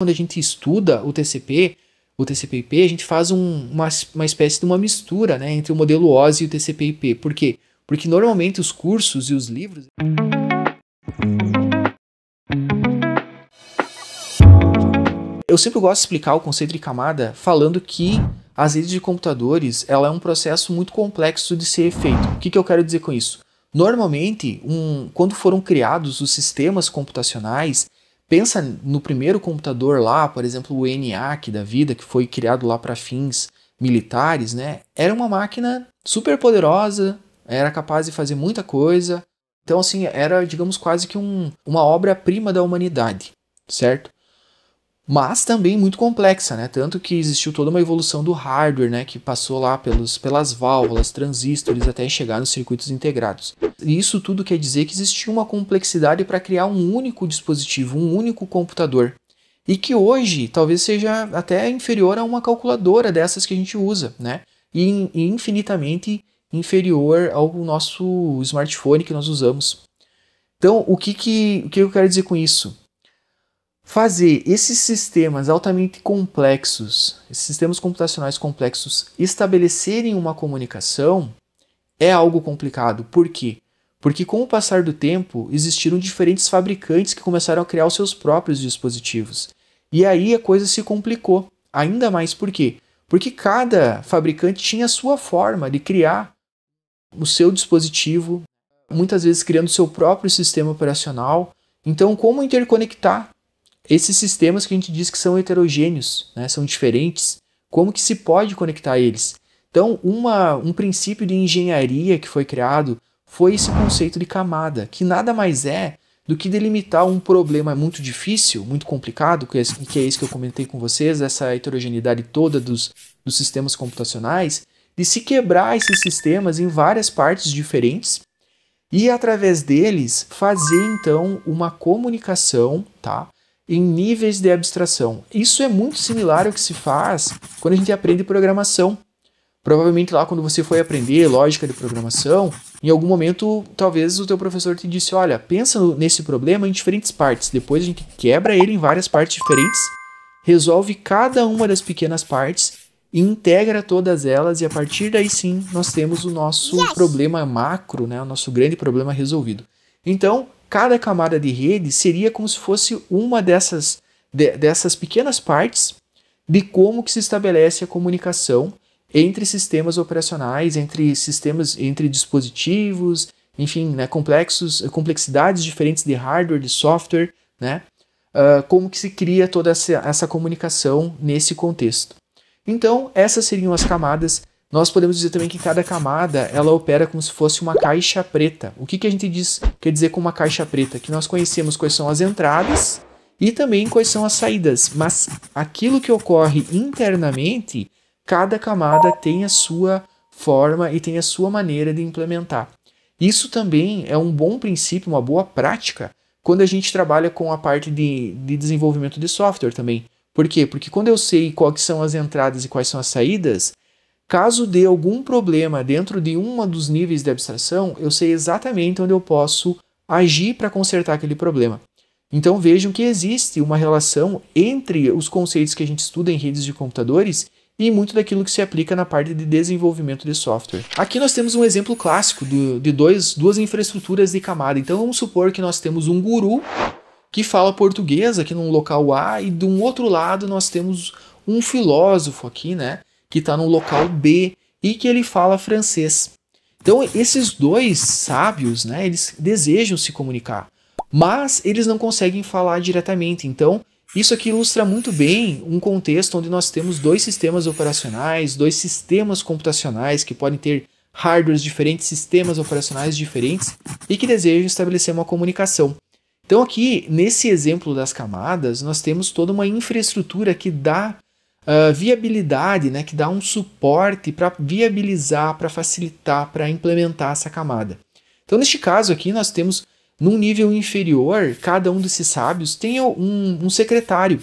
quando a gente estuda o TCP, o TCP/IP, a gente faz um, uma, uma espécie de uma mistura né, entre o modelo OSI e o TCP/IP. Por quê? Porque normalmente os cursos e os livros. Eu sempre gosto de explicar o conceito de camada falando que as redes de computadores ela é um processo muito complexo de ser feito. O que, que eu quero dizer com isso? Normalmente, um, quando foram criados os sistemas computacionais, Pensa no primeiro computador lá, por exemplo, o ENIAC da vida, que foi criado lá para fins militares, né? Era uma máquina super poderosa, era capaz de fazer muita coisa. Então, assim, era, digamos, quase que um, uma obra-prima da humanidade, certo? mas também muito complexa, né? Tanto que existiu toda uma evolução do hardware, né? Que passou lá pelos, pelas válvulas, transistores, até chegar nos circuitos integrados. E isso tudo quer dizer que existia uma complexidade para criar um único dispositivo, um único computador. E que hoje talvez seja até inferior a uma calculadora dessas que a gente usa, né? E, e infinitamente inferior ao nosso smartphone que nós usamos. Então, o que, que, o que eu quero dizer com isso? Fazer esses sistemas altamente complexos, esses sistemas computacionais complexos, estabelecerem uma comunicação é algo complicado. Por quê? Porque com o passar do tempo, existiram diferentes fabricantes que começaram a criar os seus próprios dispositivos. E aí a coisa se complicou. Ainda mais por quê? Porque cada fabricante tinha a sua forma de criar o seu dispositivo, muitas vezes criando o seu próprio sistema operacional. Então, como interconectar esses sistemas que a gente diz que são heterogêneos, né, são diferentes, como que se pode conectar eles? Então, uma, um princípio de engenharia que foi criado foi esse conceito de camada, que nada mais é do que delimitar um problema muito difícil, muito complicado, que é, isso é que eu comentei com vocês, essa heterogeneidade toda dos, dos sistemas computacionais, de se quebrar esses sistemas em várias partes diferentes e através deles fazer então uma comunicação, tá? em níveis de abstração. Isso é muito similar ao que se faz quando a gente aprende programação. Provavelmente lá quando você foi aprender lógica de programação, em algum momento talvez o teu professor te disse, olha, pensa nesse problema em diferentes partes, depois a gente quebra ele em várias partes diferentes, resolve cada uma das pequenas partes e integra todas elas e a partir daí sim nós temos o nosso problema macro, né, o nosso grande problema resolvido. Então, cada camada de rede seria como se fosse uma dessas, de, dessas pequenas partes de como que se estabelece a comunicação entre sistemas operacionais, entre sistemas, entre dispositivos, enfim, né, complexos, complexidades diferentes de hardware, de software, né, uh, como que se cria toda essa, essa comunicação nesse contexto. Então, essas seriam as camadas nós podemos dizer também que cada camada ela opera como se fosse uma caixa preta. O que, que a gente diz, quer dizer com uma caixa preta? Que nós conhecemos quais são as entradas e também quais são as saídas, mas aquilo que ocorre internamente, cada camada tem a sua forma e tem a sua maneira de implementar. Isso também é um bom princípio, uma boa prática quando a gente trabalha com a parte de, de desenvolvimento de software também. Por quê? Porque quando eu sei quais são as entradas e quais são as saídas, Caso dê algum problema dentro de um dos níveis de abstração, eu sei exatamente onde eu posso agir para consertar aquele problema. Então vejam que existe uma relação entre os conceitos que a gente estuda em redes de computadores e muito daquilo que se aplica na parte de desenvolvimento de software. Aqui nós temos um exemplo clássico do, de dois, duas infraestruturas de camada. Então vamos supor que nós temos um guru que fala português aqui num local A e de um outro lado nós temos um filósofo aqui, né, que está no local B e que ele fala francês. Então, esses dois sábios, né, eles desejam se comunicar, mas eles não conseguem falar diretamente. Então, isso aqui ilustra muito bem um contexto onde nós temos dois sistemas operacionais, dois sistemas computacionais que podem ter hardwares diferentes, sistemas operacionais diferentes e que desejam estabelecer uma comunicação. Então, aqui, nesse exemplo das camadas, nós temos toda uma infraestrutura que dá Uh, viabilidade, né, que dá um suporte para viabilizar, para facilitar, para implementar essa camada. Então, neste caso aqui, nós temos, num nível inferior, cada um desses sábios tem um, um secretário.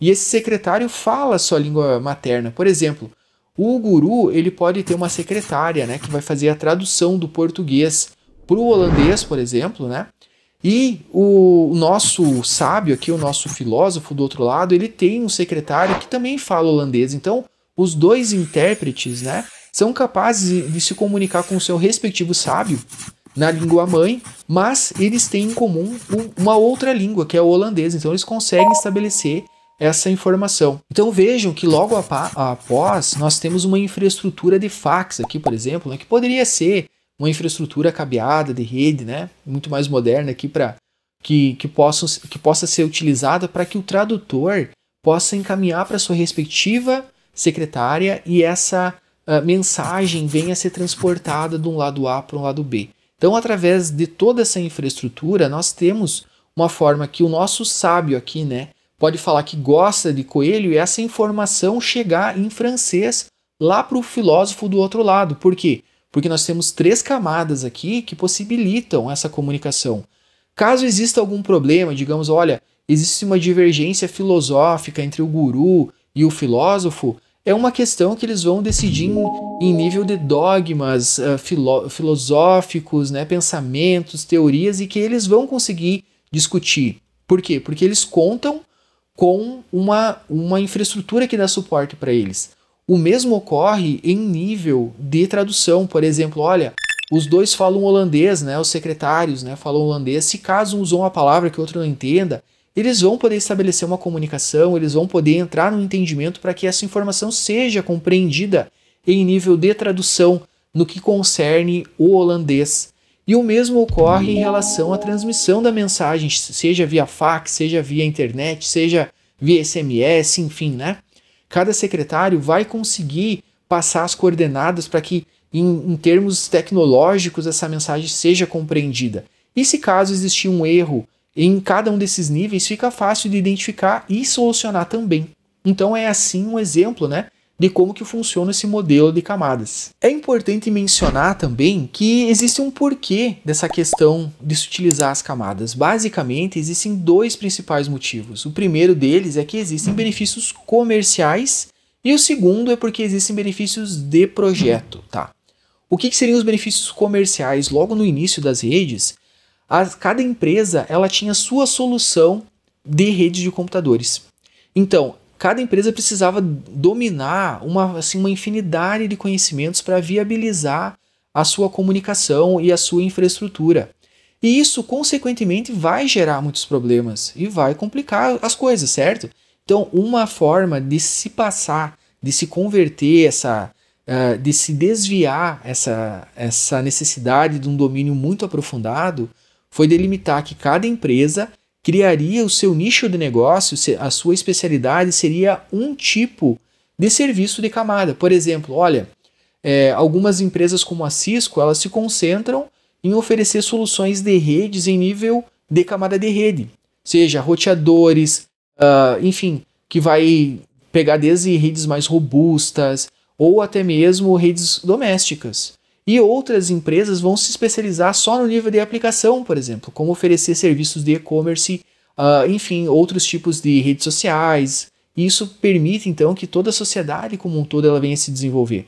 E esse secretário fala a sua língua materna. Por exemplo, o guru ele pode ter uma secretária, né, que vai fazer a tradução do português para o holandês, por exemplo, né? E o nosso sábio aqui, o nosso filósofo do outro lado, ele tem um secretário que também fala holandês. Então, os dois intérpretes, né, são capazes de se comunicar com o seu respectivo sábio na língua mãe, mas eles têm em comum uma outra língua, que é o holandês. Então, eles conseguem estabelecer essa informação. Então vejam que logo após nós temos uma infraestrutura de fax aqui, por exemplo, né, que poderia ser uma infraestrutura cabeada de rede, né, muito mais moderna aqui para que, que, que possa ser utilizada para que o tradutor possa encaminhar para sua respectiva secretária e essa uh, mensagem venha a ser transportada de um lado A para um lado B. Então, através de toda essa infraestrutura, nós temos uma forma que o nosso sábio aqui, né, pode falar que gosta de coelho e é essa informação chegar em francês lá para o filósofo do outro lado. Por quê? porque nós temos três camadas aqui que possibilitam essa comunicação. Caso exista algum problema, digamos, olha, existe uma divergência filosófica entre o guru e o filósofo, é uma questão que eles vão decidir em, nível de dogmas uh, filo filosóficos, né, pensamentos, teorias, e que eles vão conseguir discutir. Por quê? Porque eles contam com uma, uma infraestrutura que dá suporte para eles. O mesmo ocorre em nível de tradução. Por exemplo, olha, os dois falam holandês, né? Os secretários, né? Falam holandês. Se caso usam uma palavra que o outro não entenda, eles vão poder estabelecer uma comunicação, eles vão poder entrar no entendimento para que essa informação seja compreendida em nível de tradução no que concerne o holandês. E o mesmo ocorre em relação à transmissão da mensagem, seja via fax, seja via internet, seja via SMS, enfim, né? cada secretário vai conseguir passar as coordenadas para que, em, em, termos tecnológicos, essa mensagem seja compreendida. E se caso existir um erro em cada um desses níveis, fica fácil de identificar e solucionar também. Então é assim um exemplo, né? de como que funciona esse modelo de camadas. É importante mencionar também que existe um porquê dessa questão de se utilizar as camadas. Basicamente, existem dois principais motivos. O primeiro deles é que existem benefícios comerciais e o segundo é porque existem benefícios de projeto, tá? O que, que seriam os benefícios comerciais logo no início das redes? As, cada empresa ela tinha sua solução de rede de computadores. Então, cada empresa precisava dominar uma, assim, uma infinidade de conhecimentos para viabilizar a sua comunicação e a sua infraestrutura. E isso, consequentemente, vai gerar muitos problemas e vai complicar as coisas, certo? Então, uma forma de se passar, de se converter essa, uh, de se desviar essa, essa necessidade de um domínio muito aprofundado, foi delimitar que cada empresa criaria o seu nicho de negócio, a sua especialidade seria um tipo de serviço de camada. Por exemplo, olha, é, algumas empresas como a Cisco, elas se concentram em oferecer soluções de redes em nível de camada de rede, seja roteadores, uh, enfim, que vai pegar desde redes mais robustas ou até mesmo redes domésticas. E outras empresas vão se especializar só no nível de aplicação, por exemplo, como oferecer serviços de e-commerce, uh, enfim, outros tipos de redes sociais. Isso permite então que toda a sociedade como um todo ela venha se desenvolver.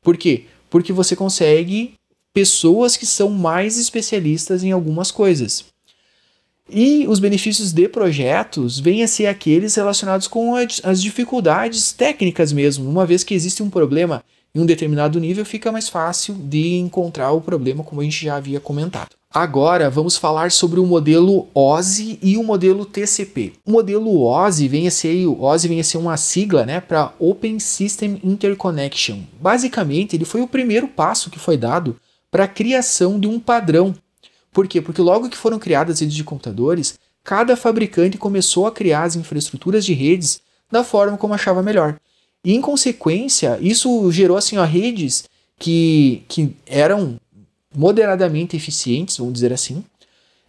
Por quê? Porque você consegue pessoas que são mais especialistas em algumas coisas. E os benefícios de projetos vêm a ser aqueles relacionados com as dificuldades técnicas mesmo, uma vez que existe um problema em um determinado nível, fica mais fácil de encontrar o problema, como a gente já havia comentado. Agora vamos falar sobre o modelo OSI e o modelo TCP. O modelo OSI vem a ser, OSI vem a ser uma sigla né, para Open System Interconnection. Basicamente, ele foi o primeiro passo que foi dado para a criação de um padrão. Por quê? Porque logo que foram criadas redes de computadores, cada fabricante começou a criar as infraestruturas de redes da forma como achava melhor. E em consequência, isso gerou assim, ó, redes que, que eram moderadamente eficientes, vamos dizer assim,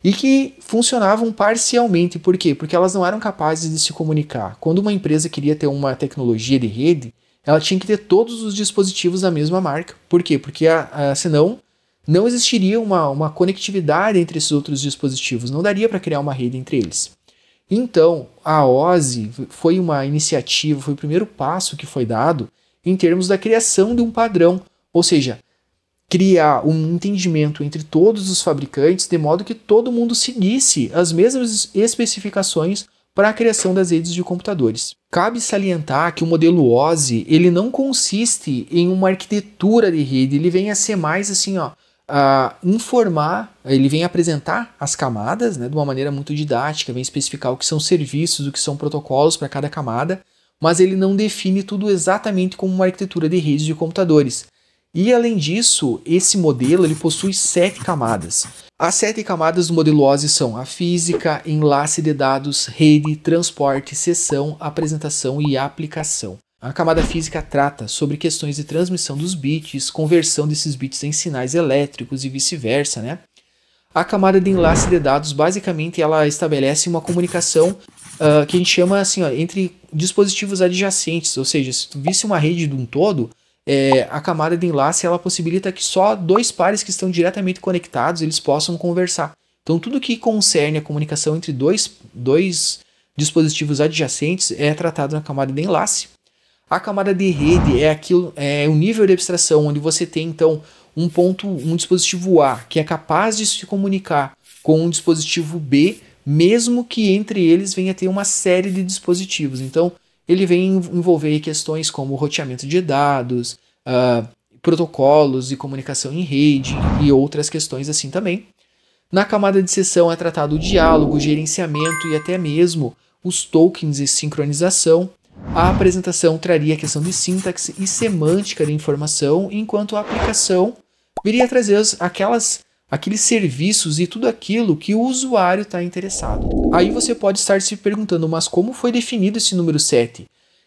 e que funcionavam parcialmente. Por quê? Porque elas não eram capazes de se comunicar. Quando uma empresa queria ter uma tecnologia de rede, ela tinha que ter todos os dispositivos da mesma marca. Por quê? Porque a, a, senão não existiria uma, uma conectividade entre esses outros dispositivos, não daria para criar uma rede entre eles. Então, a OSI foi uma iniciativa, foi o primeiro passo que foi dado em termos da criação de um padrão, ou seja, criar um entendimento entre todos os fabricantes de modo que todo mundo seguisse as mesmas especificações para a criação das redes de computadores. Cabe salientar que o modelo OSI ele não consiste em uma arquitetura de rede, ele vem a ser mais assim, ó, uh, informar, ele vem apresentar as camadas né, de uma maneira muito didática, vem especificar o que são serviços, o que são protocolos para cada camada, mas ele não define tudo exatamente como uma arquitetura de redes de computadores. E além disso, esse modelo ele possui sete camadas. As sete camadas do modelo OSI são a física, enlace de dados, rede, transporte, sessão, apresentação e aplicação. A camada física trata sobre questões de transmissão dos bits, conversão desses bits em sinais elétricos e vice-versa, né? A camada de enlace de dados, basicamente, ela estabelece uma comunicação uh, que a gente chama assim, ó, entre dispositivos adjacentes, ou seja, se tu visse uma rede de um todo, é, a camada de enlace ela possibilita que só dois pares que estão diretamente conectados eles possam conversar. Então, tudo que concerne a comunicação entre dois, dois dispositivos adjacentes é tratado na camada de enlace. A camada de rede é aquilo, é o nível de abstração onde você tem então um ponto, um dispositivo A que é capaz de se comunicar com um dispositivo B, mesmo que entre eles venha ter uma série de dispositivos. Então, ele vem envolver questões como roteamento de dados, uh, protocolos de comunicação em rede e outras questões assim também. Na camada de sessão é tratado o diálogo, gerenciamento e até mesmo os tokens e sincronização. A apresentação traria a questão de sintaxe e semântica da informação, enquanto a aplicação viria a trazer aquelas, aqueles serviços e tudo aquilo que o usuário está interessado. Aí você pode estar se perguntando, mas como foi definido esse número 7?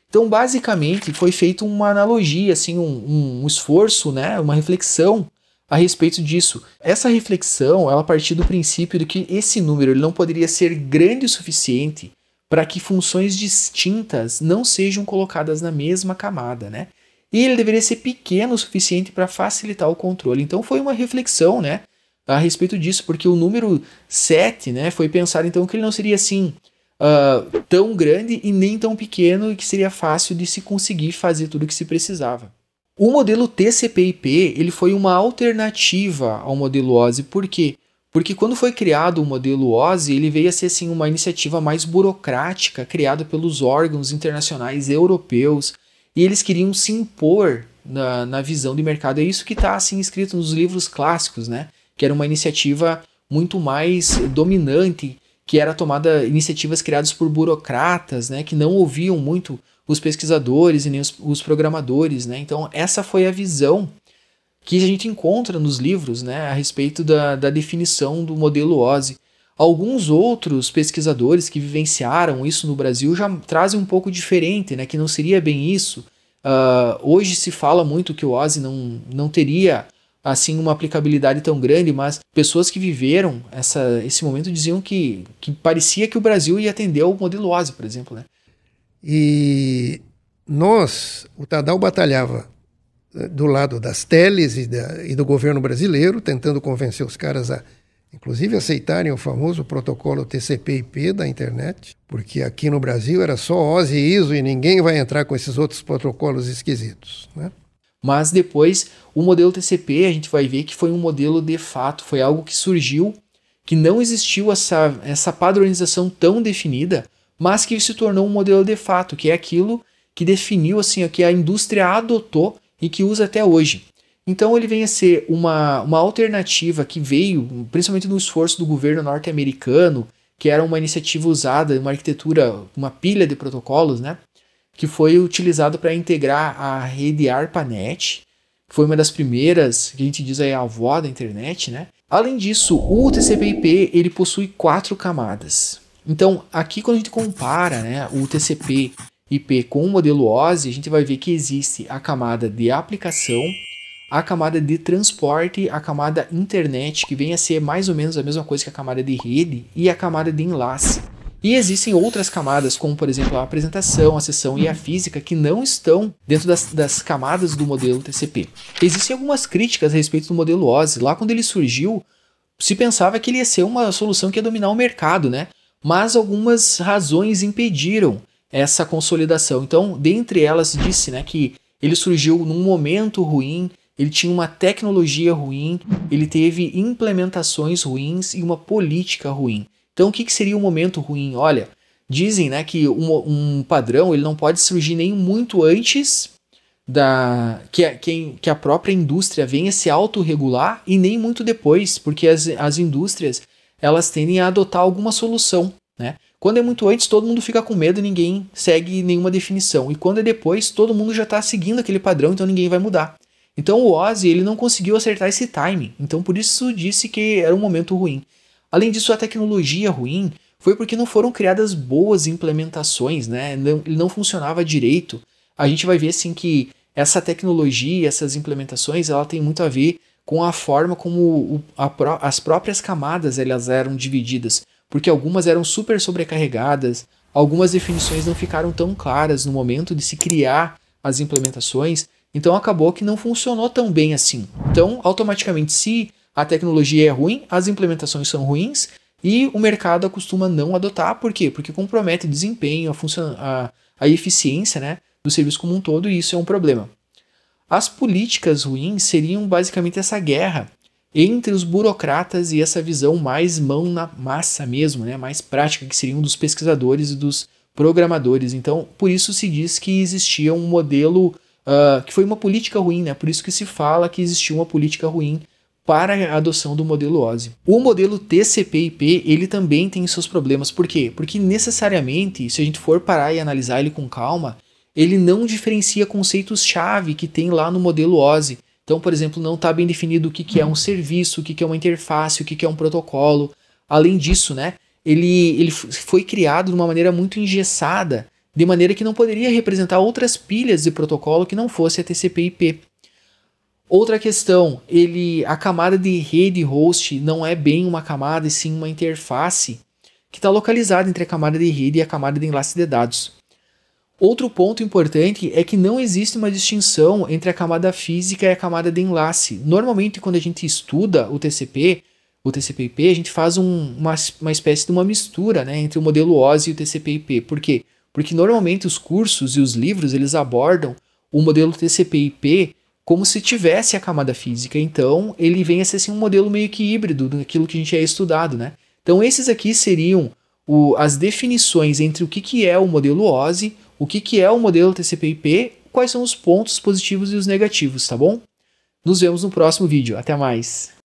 Então, basicamente, foi feita uma analogia, assim, um, um esforço, né, uma reflexão a respeito disso. Essa reflexão, ela partiu do princípio de que esse número ele não poderia ser grande o suficiente para que funções distintas não sejam colocadas na mesma camada, né? E ele deveria ser pequeno o suficiente para facilitar o controle. Então foi uma reflexão, né, a respeito disso, porque o número 7, né, foi pensado então que ele não seria assim uh, tão grande e nem tão pequeno e que seria fácil de se conseguir fazer tudo o que se precisava. O modelo TCP/IP ele foi uma alternativa ao modelo OSI porque porque quando foi criado o modelo OSI, ele veio a ser assim, uma iniciativa mais burocrática criada pelos órgãos internacionais europeus e eles queriam se impor na, na visão de mercado. É isso que está assim escrito nos livros clássicos, né? Que era uma iniciativa muito mais dominante, que era tomada iniciativas criadas por burocratas, né? Que não ouviam muito os pesquisadores e nem os, os programadores, né? Então essa foi a visão que a gente encontra nos livros né, a respeito da, da definição do modelo OSI. Alguns outros pesquisadores que vivenciaram isso no Brasil já trazem um pouco diferente, né, que não seria bem isso. Uh, hoje se fala muito que o OSI não, não teria assim uma aplicabilidade tão grande, mas pessoas que viveram essa, esse momento diziam que, que parecia que o Brasil ia atender ao modelo OSI, por exemplo. Né? E nós, o Tadal batalhava do lado das teles e, da, e do governo brasileiro, tentando convencer os caras a, inclusive, aceitarem o famoso protocolo TCP/IP da internet, porque aqui no Brasil era só OSI e ISO e ninguém vai entrar com esses outros protocolos esquisitos, né? Mas depois, o modelo TCP, a gente vai ver que foi um modelo de fato, foi algo que surgiu, que não existiu essa, essa padronização tão definida, mas que se tornou um modelo de fato, que é aquilo que definiu assim, que a indústria adotou e que usa até hoje. Então ele vem a ser uma, uma alternativa que veio principalmente no esforço do governo norte-americano, que era uma iniciativa usada, uma arquitetura, uma pilha de protocolos, né? Que foi utilizado para integrar a rede ARPANET, que foi uma das primeiras, que a gente diz aí a avó da internet, né? Além disso, o TCP/IP ele possui quatro camadas. Então, aqui quando a gente compara, né, o TCP IP com o modelo OSI, a gente vai ver que existe a camada de aplicação, a camada de transporte, a camada internet, que vem a ser mais ou menos a mesma coisa que a camada de rede, e a camada de enlace. E existem outras camadas, como por exemplo a apresentação, a sessão e a física, que não estão dentro das, das camadas do modelo TCP. Existem algumas críticas a respeito do modelo OSI. Lá quando ele surgiu, se pensava que ele ia ser uma solução que ia dominar o mercado, né? Mas algumas razões impediram essa consolidação. Então, dentre elas, disse né, que ele surgiu num momento ruim, ele tinha uma tecnologia ruim, ele teve implementações ruins e uma política ruim. Então, o que, que seria um momento ruim? Olha, dizem né, que um, um, padrão ele não pode surgir nem muito antes da que a, que, que a própria indústria venha se autorregular e nem muito depois, porque as, as indústrias elas tendem a adotar alguma solução. Né? Quando é muito antes, todo mundo fica com medo, ninguém segue nenhuma definição. E quando é depois, todo mundo já está seguindo aquele padrão, então ninguém vai mudar. Então o Ozzy ele não conseguiu acertar esse timing, então por isso disse que era um momento ruim. Além disso, a tecnologia ruim foi porque não foram criadas boas implementações, né? Ele não funcionava direito. A gente vai ver assim que essa tecnologia, essas implementações, ela tem muito a ver com a forma como o, a, as próprias camadas elas eram divididas porque algumas eram super sobrecarregadas, algumas definições não ficaram tão claras no momento de se criar as implementações, então acabou que não funcionou tão bem assim. Então, automaticamente, se a tecnologia é ruim, as implementações são ruins e o mercado acostuma não adotar. Por quê? Porque compromete o desempenho, a, a, a eficiência né, do serviço como um todo e isso é um problema. As políticas ruins seriam basicamente essa guerra entre os burocratas e essa visão mais mão na massa mesmo, né, mais prática, que seriam dos pesquisadores e dos programadores. Então, por isso se diz que existia um modelo uh, que foi uma política ruim, né? Por isso que se fala que existia uma política ruim para a adoção do modelo OSI. O modelo TCP/IP ele também tem seus problemas. Por quê? Porque necessariamente, se a gente for parar e analisar ele com calma, ele não diferencia conceitos chave que tem lá no modelo OSI. Então, por exemplo, não está bem definido o que, que é um serviço, o que, que é uma interface, o que, que é um protocolo. Além disso, né, ele, ele foi criado de uma maneira muito engessada, de maneira que não poderia representar outras pilhas de protocolo que não fosse a TCP/IP. Outra questão, ele a camada de rede host não é bem uma camada, e sim uma interface que está localizada entre a camada de rede e a camada de enlace de dados. Outro ponto importante é que não existe uma distinção entre a camada física e a camada de enlace. Normalmente, quando a gente estuda o TCP, o TCP/IP, a gente faz um, uma, uma espécie de uma mistura né, entre o modelo OSI e o TCP/IP. Por quê? Porque normalmente os cursos e os livros eles abordam o modelo TCP/IP como se tivesse a camada física. Então, ele vem a ser assim, um modelo meio que híbrido daquilo que a gente é estudado, né? Então, esses aqui seriam o, as definições entre o que, que é o modelo OSI o que, que é o modelo TCP/IP, quais são os pontos positivos e os negativos, tá bom? Nos vemos no próximo vídeo. Até mais!